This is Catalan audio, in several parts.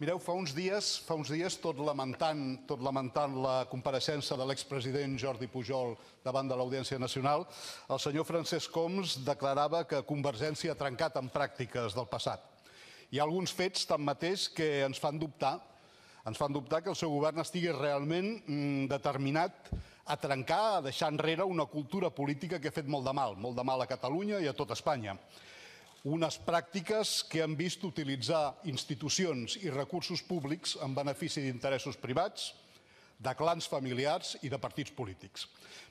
Mireu, fa uns dies, fa uns dies tot, lamentant, tot lamentant la compareixença de l'expresident Jordi Pujol davant de l'Audiència Nacional, el senyor Francesc Coms declarava que Convergència ha trencat amb pràctiques del passat. Hi ha alguns fets, tanmateix, que ens fan dubtar ens fan dubtar que el seu govern estigui realment mm, determinat a trencar, a deixar enrere una cultura política que ha fet molt de mal, molt de mal a Catalunya i a tot Espanya unes pràctiques que han vist utilitzar institucions i recursos públics en benefici d'interessos privats, de clans familiars i de partits polítics.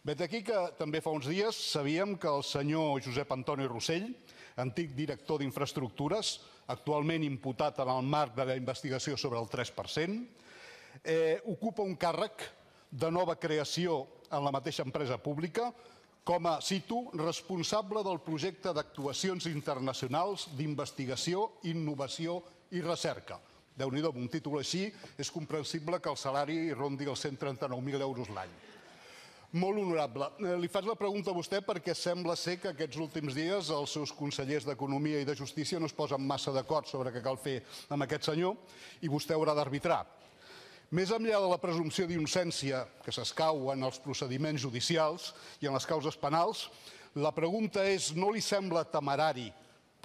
Vet aquí que també fa uns dies sabíem que el senyor Josep Antoni Rossell, antic director d'infraestructures, actualment imputat en el marc de la investigació sobre el 3%, eh, ocupa un càrrec de nova creació en la mateixa empresa pública com a, cito, responsable del projecte d'actuacions internacionals d'investigació, innovació i recerca. déu nhi amb un títol així és comprensible que el salari rondi els 139.000 euros l'any. Molt honorable, eh, li faig la pregunta a vostè perquè sembla ser que aquests últims dies els seus consellers d'Economia i de Justícia no es posen massa d'acord sobre què cal fer amb aquest senyor i vostè haurà d'arbitrar. Més enllà de la presumpció d'innocència que s'escau en els procediments judicials i en les causes penals, la pregunta és, no li sembla temerari,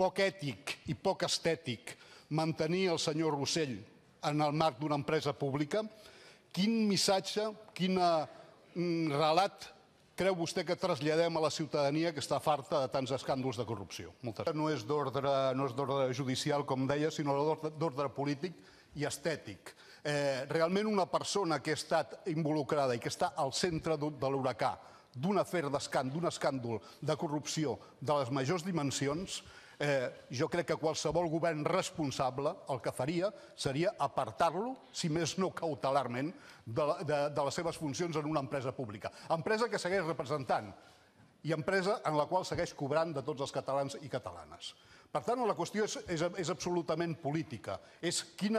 poc ètic i poc estètic mantenir el senyor Rossell en el marc d'una empresa pública? Quin missatge, quin eh, mm, relat creu vostè que traslladem a la ciutadania que està farta de tants escàndols de corrupció? Moltes gràcies. No és d'ordre no judicial, com deia, sinó d'ordre polític i estètic. Eh, realment una persona que ha estat involucrada i que està al centre de l'huracà d'un afer d'escàndol, d'un escàndol de corrupció de les majors dimensions, eh, jo crec que qualsevol govern responsable el que faria seria apartar-lo, si més no cautelarment, de, de, de les seves funcions en una empresa pública. Empresa que segueix representant i empresa en la qual segueix cobrant de tots els catalans i catalanes. Per tant, la qüestió és, és, és absolutament política. És quin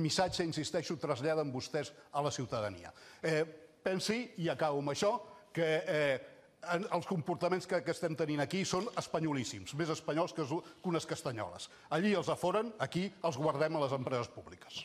missatge, insisteixo, traslladen vostès a la ciutadania. Eh, pensi, i acabo amb això, que eh, els comportaments que, que estem tenint aquí són espanyolíssims, més espanyols que, que unes castanyoles. Allí els aforen, aquí els guardem a les empreses públiques.